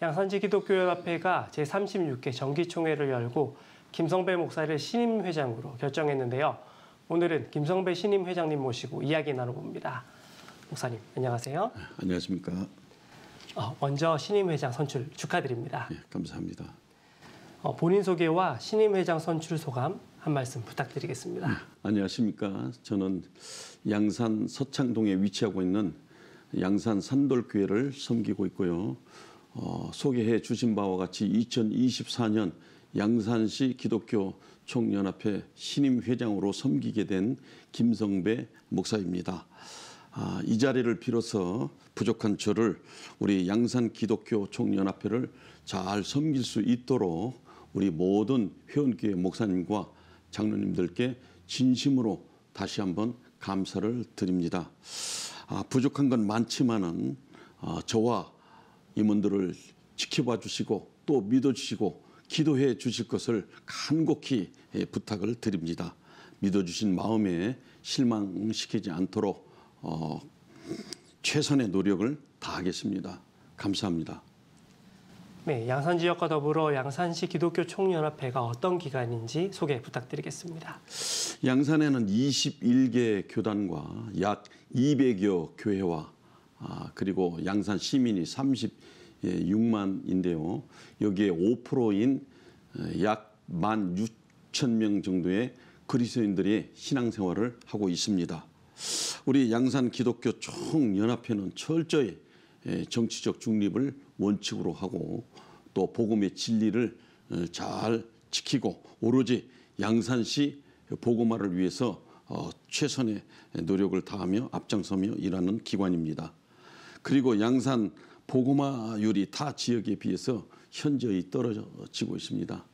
양산지 기독교연합회가 제36회 정기총회를 열고 김성배 목사를 신임 회장으로 결정했는데요. 오늘은 김성배 신임 회장님 모시고 이야기 나눠봅니다. 목사님, 안녕하세요. 네, 안녕하십니까. 어, 먼저 신임 회장 선출 축하드립니다. 네, 감사합니다. 어, 본인 소개와 신임 회장 선출 소감 한 말씀 부탁드리겠습니다. 네, 안녕하십니까. 저는 양산 서창동에 위치하고 있는 양산 산돌교회를 섬기고 있고요. 어, 소개해 주신 바와 같이 2024년 양산시 기독교 총연합회 신임 회장으로 섬기게 된 김성배 목사입니다. 아, 이 자리를 비로소 부족한 저를 우리 양산 기독교 총연합회를 잘 섬길 수 있도록 우리 모든 회원교회 목사님과 장로님들께 진심으로 다시 한번 감사를 드립니다. 아, 부족한 건 많지만은 아, 저와 임원들을 지켜봐 주시고 또 믿어 주시고 기도해 주실 것을 간곡히 예, 부탁을 드립니다. 믿어 주신 마음에 실망시키지 않도록 어, 최선의 노력을 다하겠습니다. 감사합니다. 네, 양산 지역과 더불어 양산시 기독교 총연합회가 어떤 기관인지 소개 부탁드리겠습니다. 양산에는 21개 교단과 약 200여 교회와 아, 그리고 양산 시민이 36만인데요. 여기에 5%인 약1 6천명 정도의 그리스도인들이 신앙생활을 하고 있습니다. 우리 양산 기독교 총연합회는 철저히 정치적 중립을 원칙으로 하고 또 복음의 진리를 어, 잘 지키고 오로지 양산시 복음화를 위해서 어, 최선의 노력을 다하며 앞장서며 일하는 기관입니다. 그리고 양산 보고마율이 타 지역에 비해서 현저히 떨어지고 있습니다.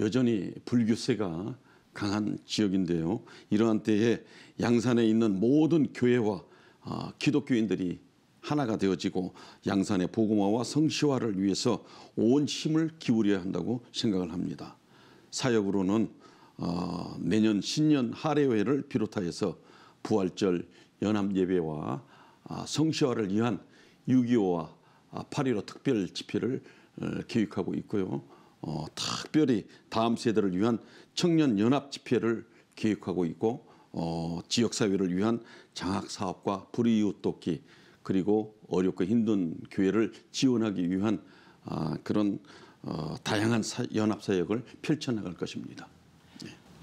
여전히 불규세가 강한 지역인데요. 이러한 때에 양산에 있는 모든 교회와 아, 기독교인들이 하나가 되어지고 양산의 복음화와 성시화를 위해서 온 힘을 기울여야 한다고 생각을 합니다. 사역으로는 아, 내년 신년 하례회를 비롯하여서 부활절 연합예배와 아, 성시화를 위한 6.25와 8.15 아, 특별 집회를 어, 계획하고 있고요. 어, 특별히 다음 세대를 위한 청년 연합 집회를 계획하고 있고 어, 지역사회를 위한 장학사업과 불이웃 돕기 그리고 어렵고 힘든 교회를 지원하기 위한 아, 그런 어, 다양한 연합사역을 펼쳐나갈 것입니다.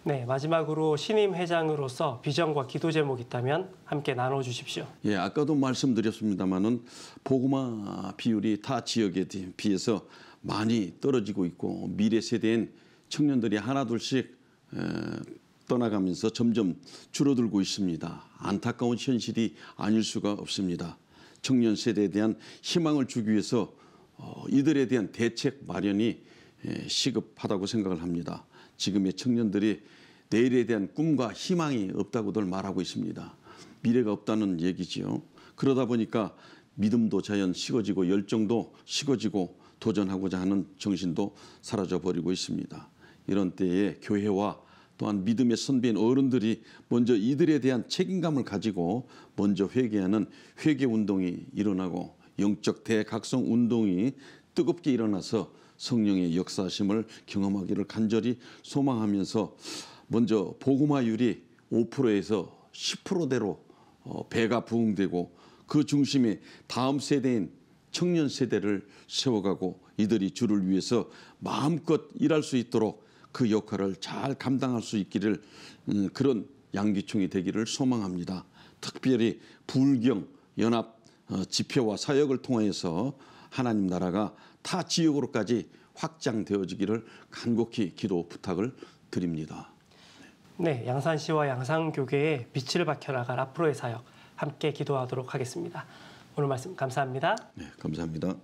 네, 마지막으로 신임 회장으로서 비전과 기도 제목 있다면 함께 나눠 주십시오. 예, 아까도 말씀드렸습니다만은 보그마 비율이 타 지역에 비해서 많이 떨어지고 있고 미래 세대인 청년들이 하나둘씩 에, 떠나가면서 점점 줄어들고 있습니다. 안타까운 현실이 아닐 수가 없습니다. 청년 세대에 대한 희망을 주기 위해서 어, 이들에 대한 대책 마련이 에, 시급하다고 생각을 합니다. 지금의 청년들이 내일에 대한 꿈과 희망이 없다고들 말하고 있습니다. 미래가 없다는 얘기지요. 그러다 보니까 믿음도 자연 식어지고 열정도 식어지고 도전하고자 하는 정신도 사라져 버리고 있습니다. 이런 때에 교회와 또한 믿음의 선배인 어른들이 먼저 이들에 대한 책임감을 가지고 먼저 회개하는 회개 운동이 일어나고 영적 대각성 운동이 뜨겁게 일어나서 성령의 역사심을 경험하기를 간절히 소망하면서 먼저 보고마율이 5%에서 10%대로 배가 부흥되고 그 중심에 다음 세대인 청년 세대를 세워가고 이들이 주를 위해서 마음껏 일할 수 있도록 그 역할을 잘 감당할 수 있기를 음, 그런 양기총이 되기를 소망합니다. 특별히 불경 연합 집회와 어, 사역을 통해서 하나님 나라가 타 지역으로까지 확장되어지기를 간곡히 기도 부탁을 드립니다. 네, 양산시와 양산교계의 빛을 밝혀나갈 앞으로의 사역 함께 기도하도록 하겠습니다. 오늘 말씀 감사합니다. 네, 감사합니다.